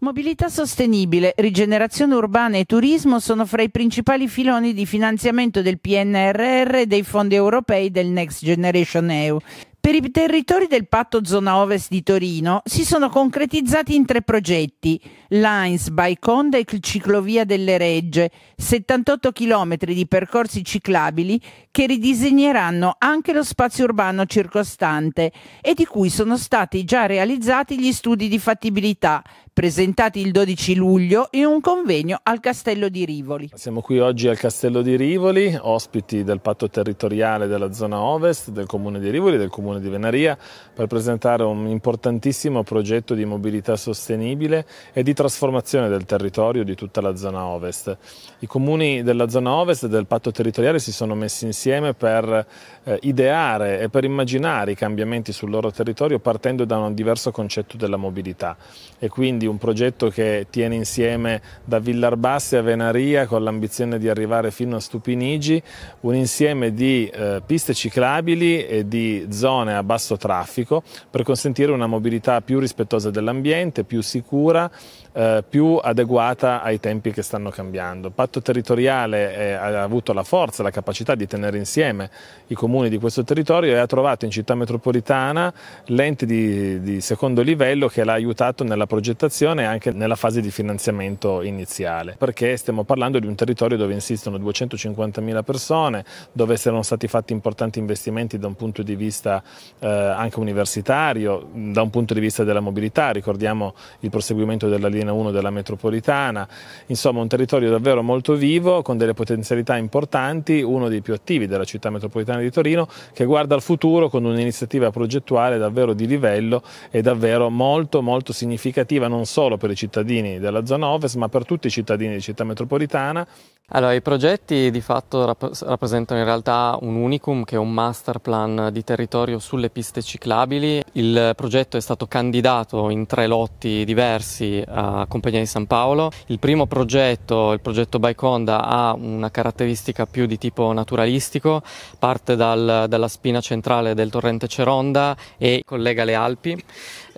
Mobilità sostenibile, rigenerazione urbana e turismo sono fra i principali filoni di finanziamento del PNRR e dei fondi europei del Next Generation EU. Per i territori del patto zona ovest di Torino si sono concretizzati in tre progetti: Lines l'AINS Baikonde Ciclovia delle Regge, 78 km di percorsi ciclabili che ridisegneranno anche lo spazio urbano circostante e di cui sono stati già realizzati gli studi di fattibilità presentati il 12 luglio in un convegno al Castello di Rivoli. Siamo qui oggi al Castello di Rivoli, ospiti del patto territoriale della zona ovest del comune di Rivoli e del comune Comune di Venaria per presentare un importantissimo progetto di mobilità sostenibile e di trasformazione del territorio di tutta la zona ovest. I comuni della zona ovest e del patto territoriale si sono messi insieme per eh, ideare e per immaginare i cambiamenti sul loro territorio partendo da un diverso concetto della mobilità e quindi un progetto che tiene insieme da Villarbassi a Venaria con l'ambizione di arrivare fino a Stupinigi un insieme di eh, piste ciclabili e di zone zone a basso traffico per consentire una mobilità più rispettosa dell'ambiente, più sicura, eh, più adeguata ai tempi che stanno cambiando. Il patto territoriale è, eh, ha avuto la forza, la capacità di tenere insieme i comuni di questo territorio e ha trovato in città metropolitana l'ente di, di secondo livello che l'ha aiutato nella progettazione e anche nella fase di finanziamento iniziale, perché stiamo parlando di un territorio dove insistono 250.000 persone, dove sono stati fatti importanti investimenti da un punto di vista eh, anche universitario da un punto di vista della mobilità, ricordiamo il proseguimento della linea 1 della metropolitana, insomma un territorio davvero molto vivo con delle potenzialità importanti, uno dei più attivi della città metropolitana di Torino che guarda al futuro con un'iniziativa progettuale davvero di livello e davvero molto molto significativa non solo per i cittadini della zona ovest ma per tutti i cittadini di città metropolitana allora, i progetti di fatto rapp- rappresentano in realtà un unicum che è un master plan di territorio sulle piste ciclabili. Il progetto è stato candidato in tre lotti diversi a Compagnia di San Paolo. Il primo progetto, il progetto Baikonda, ha una caratteristica più di tipo naturalistico, parte dal, dalla spina centrale del torrente Ceronda e collega le Alpi.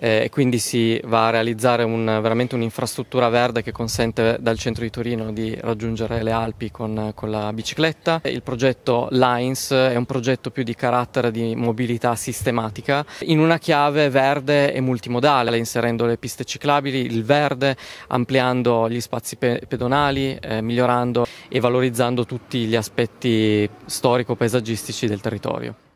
Eh, e quindi si va a realizzare un, veramente un'infrastruttura verde che consente dal centro di Torino di raggiungere le Alpi con, con, la bicicletta. Il progetto Lines è un progetto più di carattere di mobilità sistematica in una chiave verde e multimodale, inserendo le piste ciclabili, il verde, ampliando gli spazi pe- pedonali, eh, migliorando e valorizzando tutti gli aspetti storico-paesaggistici del territorio.